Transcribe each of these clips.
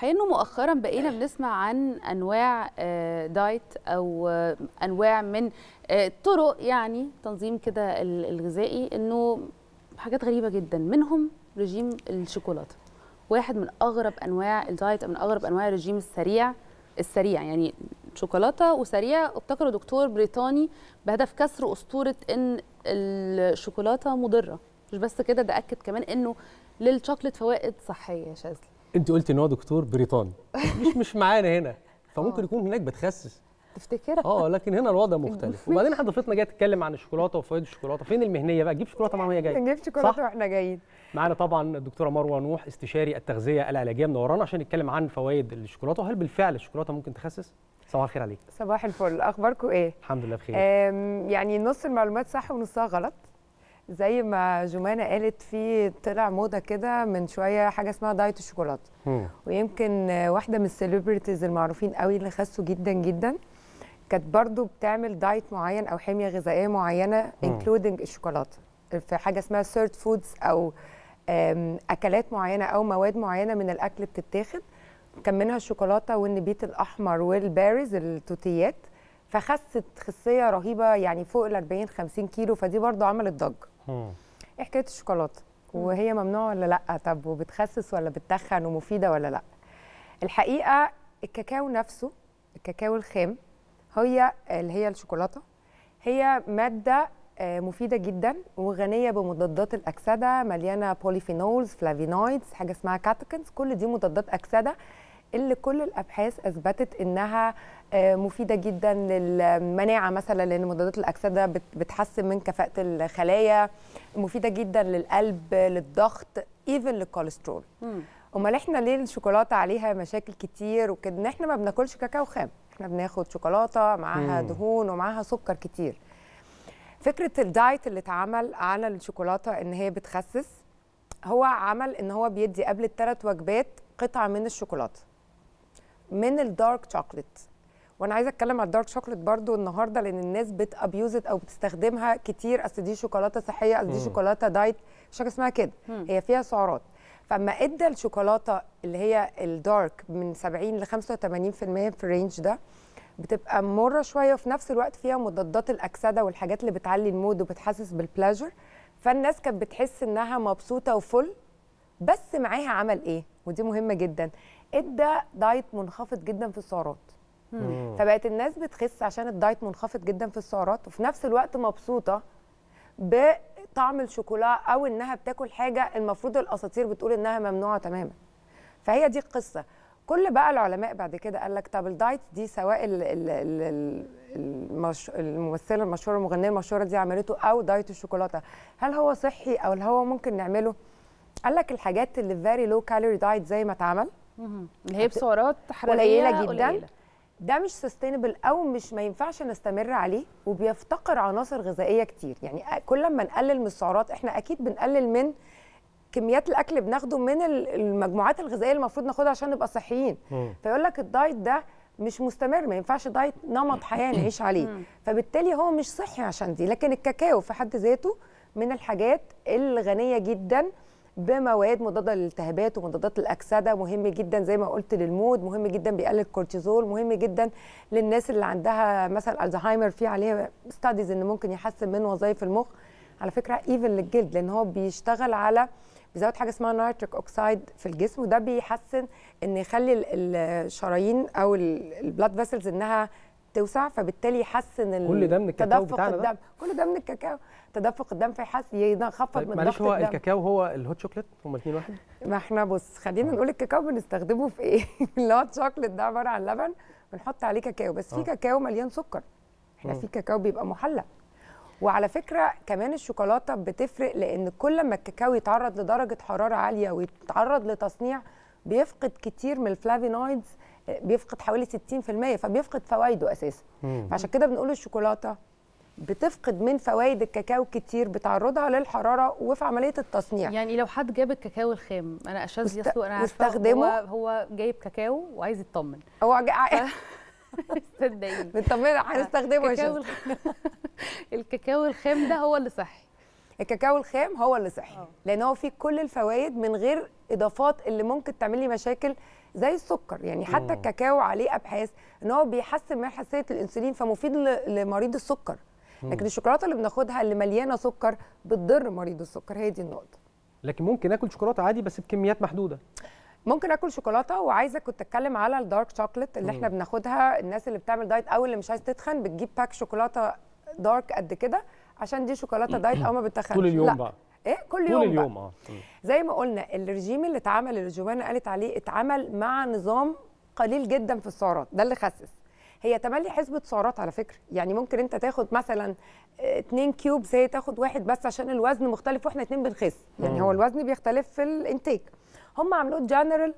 الحقيقه انه مؤخرا بقينا إيه. بنسمع عن انواع آه، دايت او آه، انواع من آه، طرق يعني تنظيم كده الغذائي انه حاجات غريبه جدا منهم رجيم الشوكولاته واحد من اغرب انواع الدايت من اغرب انواع الرجيم السريع السريع يعني شوكولاته وسريع ابتكره دكتور بريطاني بهدف كسر اسطوره ان الشوكولاته مضره مش بس كده ده اكد كمان انه للشوكليت فوائد صحيه شاذه انت قلت ان هو دكتور بريطاني مش مش معانا هنا فممكن اه. يكون هناك بتخسس تفتكرها اه لكن هنا الوضع مختلف وبعدين حضرتنا جايه تتكلم عن الشوكولاته وفوائد الشوكولاته فين المهنيه بقى جيب شوكولاته طبعا وهي جايه نجيب شوكولاته واحنا جايين معانا طبعا الدكتوره مروه نوح استشاري التغذيه العلاجيه منورانا عشان نتكلم عن فوائد الشوكولاته وهل بالفعل الشوكولاته ممكن تخسس صباح الخير عليك صباح الفل اخباركم ايه الحمد لله بخير يعني نص المعلومات صح ونصها غلط زي ما جمانه قالت في طلع موضه كده من شويه حاجه اسمها دايت الشوكولاته ويمكن واحده من السيلبرتيز المعروفين قوي اللي خسوا جدا جدا كانت برضو بتعمل دايت معين او حميه غذائيه معينه انكلودنج الشوكولاته في حاجه اسمها سيرت فودز او اكلات معينه او مواد معينه من الاكل بتتاخد كان منها الشوكولاته والنبيت الاحمر والباريز التوتيات فخست خسيه رهيبه يعني فوق ال 40 50 كيلو فدي برضه عملت ضجه ايه حكايه الشوكولاته وهي ممنوعه ولا لا طب وبتخسس ولا بتتخن ومفيده ولا لا الحقيقه الكاكاو نفسه الكاكاو الخام هي اللي هي الشوكولاته هي ماده آه، مفيده جدا وغنيه بمضادات الاكسده مليانه بوليفينولز فلافينويدز حاجه اسمها كاتوكنز كل دي مضادات اكسده اللي كل الابحاث اثبتت انها آه، مفيده جدا للمناعه مثلا لان مضادات الاكسده بتحسن من كفاءه الخلايا مفيده جدا للقلب للضغط ايفن للكوليسترول امال احنا ليه الشوكولاته عليها مشاكل كتير وكده احنا ما بناكلش كاكاو خام احنا بناخد شوكولاته معاها مم. دهون ومعاها سكر كتير فكره الدايت اللي اتعمل على الشوكولاته ان هي بتخسس هو عمل ان هو بيدي قبل الثلاث وجبات قطعه من الشوكولاته من الدارك شوكليت وانا عايزه اتكلم على الدارك شوكليت برضو النهارده لان الناس بتابيوزت او بتستخدمها كتير اصل دي شوكولاته صحيه اصل دي شوكولاته دايت مش حاجه اسمها كده هي فيها سعرات فما ادى الشوكولاته اللي هي الدارك من 70 ل 85% في الرينج ده بتبقى مره شويه وفي نفس الوقت فيها مضادات الاكسده والحاجات اللي بتعلي المود وبتحسس بالبلاجر فالناس كانت بتحس انها مبسوطه وفل بس معاها عمل ايه ودي مهمه جدا ادى دايت منخفض جدا في السعرات فبقت الناس بتخس عشان الدايت منخفض جدا في السعرات وفي نفس الوقت مبسوطه بطعم الشوكولا او انها بتاكل حاجه المفروض الاساطير بتقول انها ممنوعه تماما فهي دي القصه كل بقى العلماء بعد كده قال لك طب الدايت دي سواء المش... الممثله المشهوره المغنيه المشهوره دي عملته او دايت الشوكولاته هل هو صحي او هل هو ممكن نعمله قال لك الحاجات اللي فيري لو كالوري دايت زي ما اتعمل اللي هي بسعرات حراريه قليله جدا وليلة. ده مش سستينبل او مش ما ينفعش نستمر عليه وبيفتقر عناصر غذائيه كتير يعني كل ما نقلل من السعرات احنا اكيد بنقلل من كميات الاكل بناخده من المجموعات الغذائيه المفروض ناخدها عشان نبقى صحيين فيقول لك الدايت ده مش مستمر ما ينفعش دايت نمط حياه نعيش عليه فبالتالي هو مش صحي عشان دي لكن الكاكاو في حد ذاته من الحاجات الغنيه جدا بمواد مضاده للالتهابات ومضادات الاكسده مهم جدا زي ما قلت للمود مهم جدا بيقلل الكورتيزول مهم جدا للناس اللي عندها مثلا الزهايمر في عليها ستاديز ان ممكن يحسن من وظائف المخ على فكره ايفن للجلد لان هو بيشتغل على بيزود حاجه اسمها نيتريك اوكسايد في الجسم وده بيحسن ان يخلي الشرايين او البلاد فيسلز انها توسع فبالتالي يحسن كل ده من الكاكاو بتاعنا الدم. ده. كل ده من الكاكاو تدفق الدم فيحسن يخفض طيب من ضغط الدم هو الكاكاو هو الهوت شوكليت هما الاثنين واحد ما احنا بص خلينا نقول الكاكاو بنستخدمه في ايه الهوت شوكليت ده عباره عن لبن بنحط عليه كاكاو بس في آه. كاكاو مليان سكر احنا آه. في كاكاو بيبقى محلى وعلى فكره كمان الشوكولاته بتفرق لان كل ما الكاكاو يتعرض لدرجه حراره عاليه ويتعرض لتصنيع بيفقد كتير من الفلافينويدز بيفقد حوالي 60% فبيفقد فوائده اساسا فعشان كده بنقول الشوكولاته بتفقد من فوائد الكاكاو كتير بتعرضها للحراره وفي عمليه التصنيع يعني لو حد جاب الكاكاو الخام انا اشاذ وست... انا عارفه هو, هو جايب كاكاو وعايز يطمن هو جا... صدقيني بنطمن هنستخدمه كاكاو الكاكاو الخام ده هو اللي صحي الكاكاو الخام هو اللي صحي اه. لان هو فيه كل الفوائد من غير اضافات اللي ممكن تعمل لي مشاكل زي السكر يعني حتى الكاكاو عليه ابحاث ان هو بيحسن من حساسيه الانسولين فمفيد لمريض السكر لكن الشوكولاته اللي بناخدها اللي مليانه سكر بتضر مريض السكر هي دي النقطه لكن ممكن اكل شوكولاته عادي بس بكميات محدوده ممكن اكل شوكولاته وعايزه كنت اتكلم على الدارك شوكليت اللي مم. احنا بناخدها الناس اللي بتعمل دايت او اللي مش عايز تتخن بتجيب باك شوكولاته دارك قد كده عشان دي شوكولاته دايت او ما بتخنش طول اليوم لا. بقى ايه كل يوم طول اليوم اه زي ما قلنا الرجيم اللي اتعمل اللي جوانا قالت عليه اتعمل مع نظام قليل جدا في السعرات ده اللي خسس هي تملي حسبه سعرات على فكره يعني ممكن انت تاخد مثلا آه، اتنين كيوب زي تاخد واحد بس عشان الوزن مختلف واحنا اتنين بنخس يعني مم. هو الوزن بيختلف في الانتاج هم عملوه جنرال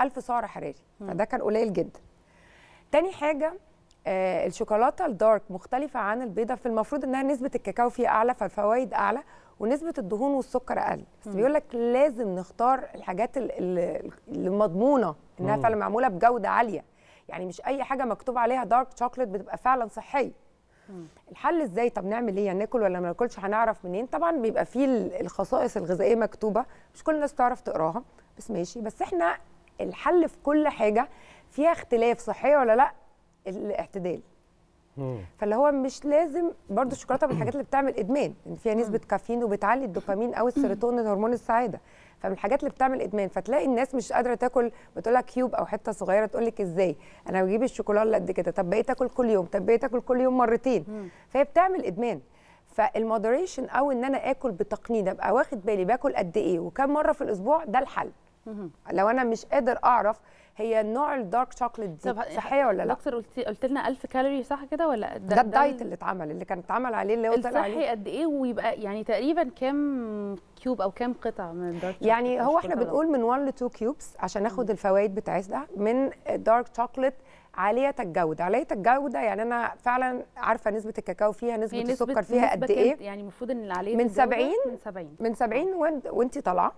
1000 سعر حراري فده كان قليل جدا تاني حاجه آه الشوكولاته الدارك مختلفه عن البيضه فالمفروض انها نسبه الكاكاو فيها اعلى فالفوائد اعلى ونسبه الدهون والسكر اقل بس بيقول لك لازم نختار الحاجات المضمونه انها فعلا معموله بجوده عاليه يعني مش اي حاجه مكتوب عليها دارك شوكليت بتبقى فعلا صحيه الحل ازاي طب نعمل ايه ناكل ولا ما ناكلش هنعرف منين طبعا بيبقى فيه الخصائص الغذائيه مكتوبه مش كل الناس تعرف تقراها بس ماشي بس احنا الحل في كل حاجه فيها اختلاف صحيه ولا لا الاعتدال فاللي هو مش لازم برضو الشوكولاته من الحاجات اللي بتعمل ادمان ان فيها نسبه كافيين وبتعلي الدوبامين او السيروتونين هرمون السعاده فمن الحاجات اللي بتعمل ادمان فتلاقي الناس مش قادره تاكل بتقول لك كيوب او حته صغيره تقول لك ازاي انا بجيب الشوكولاته قد كده طب بقيت اكل كل يوم طب بقيت اكل كل يوم مرتين فهي بتعمل ادمان فالمودريشن او ان انا اكل بتقنين ابقى واخد بالي باكل قد ايه وكم مره في الاسبوع ده الحل لو انا مش قادر اعرف هي نوع الدارك شوكليت دي صحيه ولا لا دكتور قلت قلت لنا 1000 كالوري صح كده ولا ده, ده الدايت اللي اتعمل اللي كان اتعمل عليه اللي هو الصحي عليه. قد ايه ويبقى يعني تقريبا كام كيوب او كام قطعه من الدارك يعني هو احنا بنقول من 1 ل 2 كيوبس عشان ناخد الفوائد بتاعتها من دارك شوكليت عاليه الجوده عاليه الجوده يعني انا فعلا عارفه نسبه الكاكاو فيها نسبه, نسبة السكر فيها نسبة قد ايه يعني المفروض ان اللي عليه من 70 من 70 من 70 وانت طالعه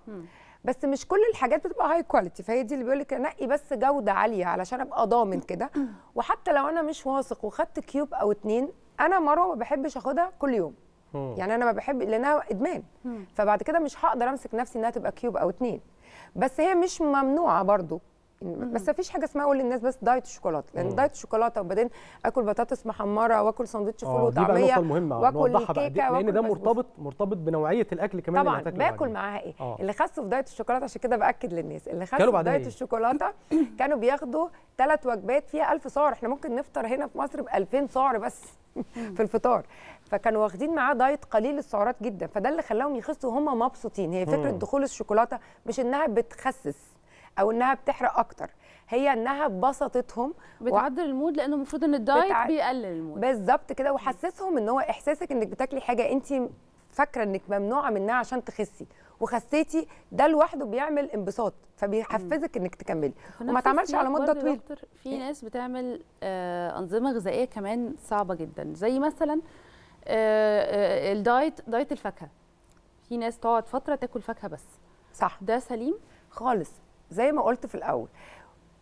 بس مش كل الحاجات بتبقى هاي كواليتي فهي دي اللي بيقول لك نقي بس جوده عاليه علشان ابقى ضامن كده وحتى لو انا مش واثق وخدت كيوب او اتنين انا مروه ما بحبش اخدها كل يوم يعني انا ما بحب لانها ادمان فبعد كده مش هقدر امسك نفسي انها تبقى كيوب او اتنين بس هي مش ممنوعه برضو بس مفيش حاجه اسمها اقول للناس بس دايت الشوكولاته لان دايت الشوكولاته وبعدين اكل بطاطس محمره واكل ساندوتش آه، فول وطعميه واكل كيكه لان ده مرتبط مرتبط بنوعيه الاكل كمان طبعا باكل معاها ايه أوه. اللي خسوا في دايت الشوكولاته عشان كده باكد للناس اللي خسوا في دايت الشوكولاته كانوا بياخدوا ثلاث وجبات فيها 1000 سعر احنا ممكن نفطر هنا في مصر ب 2000 سعر بس في الفطار فكانوا واخدين معاه دايت قليل السعرات جدا فده اللي خلاهم يخسوا وهم مبسوطين هي فكره دخول الشوكولاته مش انها بتخسس او انها بتحرق اكتر هي انها بسطتهم بتعدل و... المود لانه المفروض ان الدايت بتع... بيقلل المود بالظبط كده وحسسهم ان هو احساسك انك بتاكلي حاجه انت فاكره انك ممنوعه منها عشان تخسي وخسيتي ده لوحده بيعمل انبساط فبيحفزك انك تكملي وما تعملش على مده طويله في ناس بتعمل آه انظمه غذائيه كمان صعبه جدا زي مثلا آه آه الدايت دايت الفاكهه في ناس تقعد فتره تاكل فاكهه بس صح ده سليم خالص زي ما قلت في الاول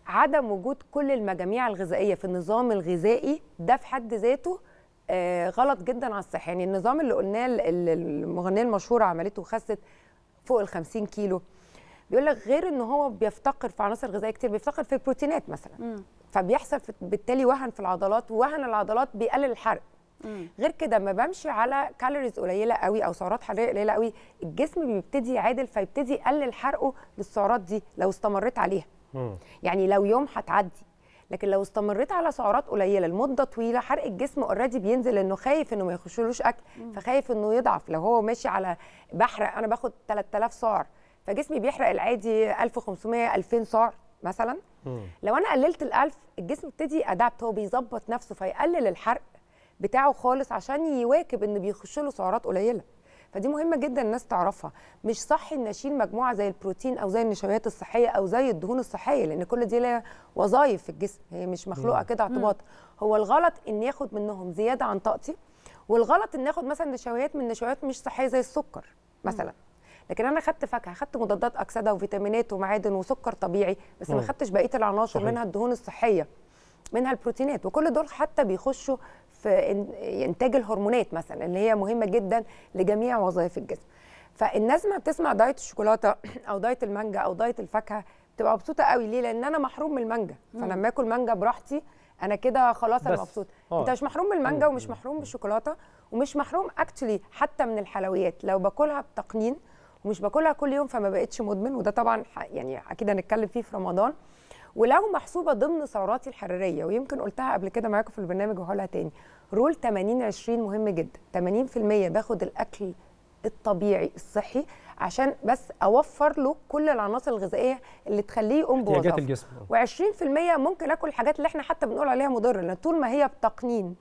عدم وجود كل المجاميع الغذائيه في النظام الغذائي ده في حد ذاته آه غلط جدا على الصحه يعني النظام اللي قلناه المغنيه المشهوره عملته وخست فوق ال 50 كيلو بيقول لك غير ان هو بيفتقر في عناصر غذائيه كتير بيفتقر في البروتينات مثلا م. فبيحصل بالتالي وهن في العضلات ووهن العضلات بيقلل الحرق غير كده ما بمشي على كالوريز قليله قوي او سعرات حراريه قليله قوي الجسم بيبتدي يعادل فيبتدي يقلل حرقه للسعرات دي لو استمريت عليها مم. يعني لو يوم هتعدي لكن لو استمريت على سعرات قليله لمده طويله حرق الجسم اوريدي بينزل لانه خايف انه ما يخشلوش اكل مم. فخايف انه يضعف لو هو ماشي على بحرق انا باخد 3000 سعر فجسمي بيحرق العادي 1500 2000 سعر مثلا مم. لو انا قللت ال1000 الجسم ابتدي ادابت هو بيظبط نفسه فيقلل الحرق بتاعه خالص عشان يواكب ان بيخش له سعرات قليله فدي مهمه جدا الناس تعرفها مش صح ان اشيل مجموعه زي البروتين او زي النشويات الصحيه او زي الدهون الصحيه لان كل دي لها وظايف في الجسم هي مش مخلوقه كده اعتباط هو الغلط ان ياخد منهم زياده عن طاقتي والغلط ان اخد مثلا نشويات من نشويات مش صحيه زي السكر مثلا لكن انا خدت فاكهه خدت مضادات اكسده وفيتامينات ومعادن وسكر طبيعي بس ما خدتش بقيه العناصر منها الدهون الصحيه منها البروتينات وكل دول حتى بيخشوا في انتاج الهرمونات مثلا اللي هي مهمه جدا لجميع وظائف الجسم فالناس ما بتسمع دايت الشوكولاته او دايت المانجا او دايت الفاكهه بتبقى مبسوطه قوي ليه لان انا محروم من المانجا فلما اكل مانجا براحتي انا كده خلاص انا مبسوط أوه. انت مش محروم من المانجا ومش محروم من الشوكولاته ومش محروم اكتشلي حتى من الحلويات لو باكلها بتقنين ومش باكلها كل يوم فما بقتش مدمن وده طبعا يعني اكيد هنتكلم فيه في رمضان ولو محسوبه ضمن سعراتي الحراريه ويمكن قلتها قبل كده معاكم في البرنامج وهقولها تاني رول 80 20 مهم جدا 80% باخد الاكل الطبيعي الصحي عشان بس اوفر له كل العناصر الغذائيه اللي تخليه يقوم بوظيفته الجسم و20% ممكن اكل الحاجات اللي احنا حتى بنقول عليها مضره لان طول ما هي بتقنين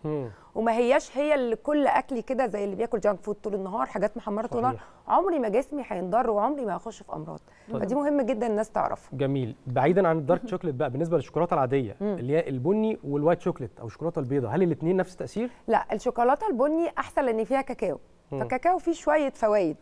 وما هياش هي اللي كل اكلي كده زي اللي بياكل جانك فود طول النهار حاجات محمره طول النهار عمري ما جسمي هينضر وعمري ما هخش في امراض طيب. فدي مهم جدا الناس تعرفها جميل بعيدا عن الدارك شوكليت بقى بالنسبه للشوكولاته العاديه اللي هي البني والوايت شوكليت او الشوكولاته البيضاء هل الاثنين نفس التاثير لا الشوكولاته البني احسن لان فيها كاكاو فالكاكاو فيه شويه فوائد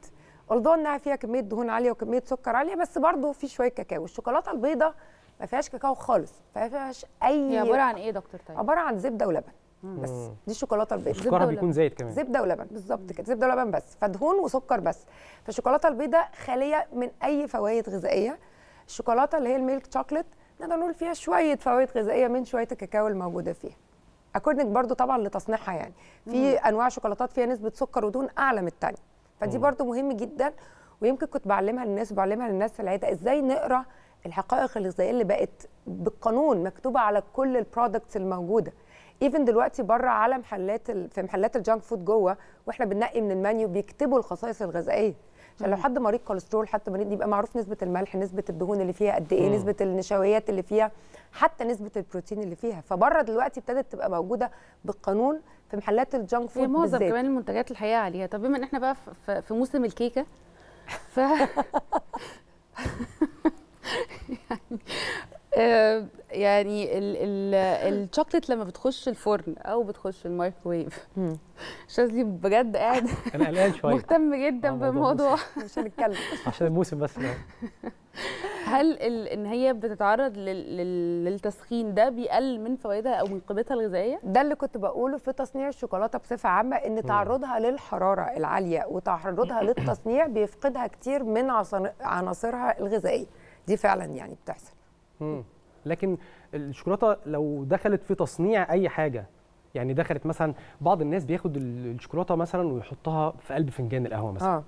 although انها فيها كميه دهون عاليه وكميه سكر عاليه بس برضه في شويه كاكاو الشوكولاته البيضاء ما فيهاش كاكاو خالص ما فيهاش اي هي عباره عن ايه دكتور طيب عباره عن زبده ولبن بس دي الشوكولاته البيضاء سكرها بيكون زايد كمان زبده ولبن بالظبط كده زبده ولبن بس فدهون وسكر بس فالشوكولاته البيضاء خاليه من اي فوائد غذائيه الشوكولاته اللي هي الميلك شوكليت نقدر نقول فيها شويه فوائد غذائيه من شويه الكاكاو الموجوده فيها اكوردنج برضو طبعا لتصنيعها يعني في انواع شوكولاتات فيها نسبه سكر ودهون اعلى من الثانيه فدي مم. برضو مهم جدا ويمكن كنت بعلمها للناس وبعلمها للناس في العياده ازاي نقرا الحقائق الغذائيه اللي بقت بالقانون مكتوبه على كل البرودكتس الموجوده ايفن دلوقتي بره على محلات ال... في محلات الجانك فود جوه واحنا بننقي من المنيو بيكتبوا الخصائص الغذائيه عشان لو حد مريض كوليسترول حتى مريض يبقى معروف نسبه الملح نسبه الدهون اللي فيها قد ايه نسبه النشويات اللي فيها حتى نسبه البروتين اللي فيها فبره دلوقتي ابتدت تبقى موجوده بالقانون في محلات الجانك فود بالذات معظم كمان المنتجات الحقيقه عليها طب بما ان احنا بقى في موسم الكيكه ف يعني آه، يعني الشوكليت لما بتخش الفرن او بتخش الميكروويف شاذلي بجد قاعد انا قلقان شويه مهتم جدا آه، بالموضوع عشان هنتكلم عشان الموسم بس هل ان هي بتتعرض للتسخين ده بيقل من فوائدها او من قيمتها الغذائيه؟ ده اللي كنت بقوله في تصنيع الشوكولاته بصفه عامه ان تعرضها للحراره العاليه وتعرضها للتصنيع بيفقدها كتير من عناصرها الغذائيه دي فعلا يعني بتحصل. لكن الشوكولاته لو دخلت في تصنيع اي حاجه يعني دخلت مثلا بعض الناس بياخد الشوكولاته مثلا ويحطها في قلب فنجان القهوه مثلا آه.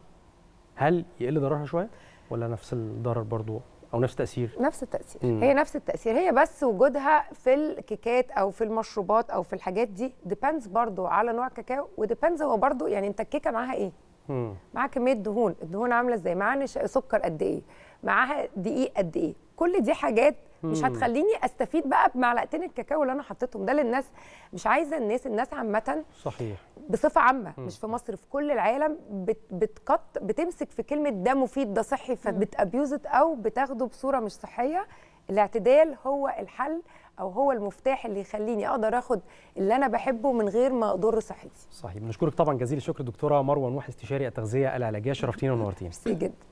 هل يقل ضررها شويه ولا نفس الضرر برضو او نفس التاثير نفس التاثير مم. هي نفس التاثير هي بس وجودها في الكيكات او في المشروبات او في الحاجات دي ديبندز برضو على نوع الكاكاو وديبندز هو برضو يعني انت الكيكه معاها ايه مم. معاها كميه دهون الدهون عامله ازاي معاها سكر قد ايه معاها دقيق قد ايه كل دي حاجات مش هتخليني استفيد بقى بمعلقتين الكاكاو اللي انا حطيتهم ده للناس مش عايزه الناس الناس عامه صحيح بصفه عامه مم. مش في مصر في كل العالم بت بتقط بتمسك في كلمه ده مفيد ده صحي فبتابيوزت او بتاخده بصوره مش صحيه الاعتدال هو الحل او هو المفتاح اللي يخليني اقدر اخد اللي انا بحبه من غير ما اضر صحتي صحيح بنشكرك طبعا جزيل الشكر دكتوره مروه نوح استشاري التغذيه العلاجيه شرفتينا ونورتينا جدا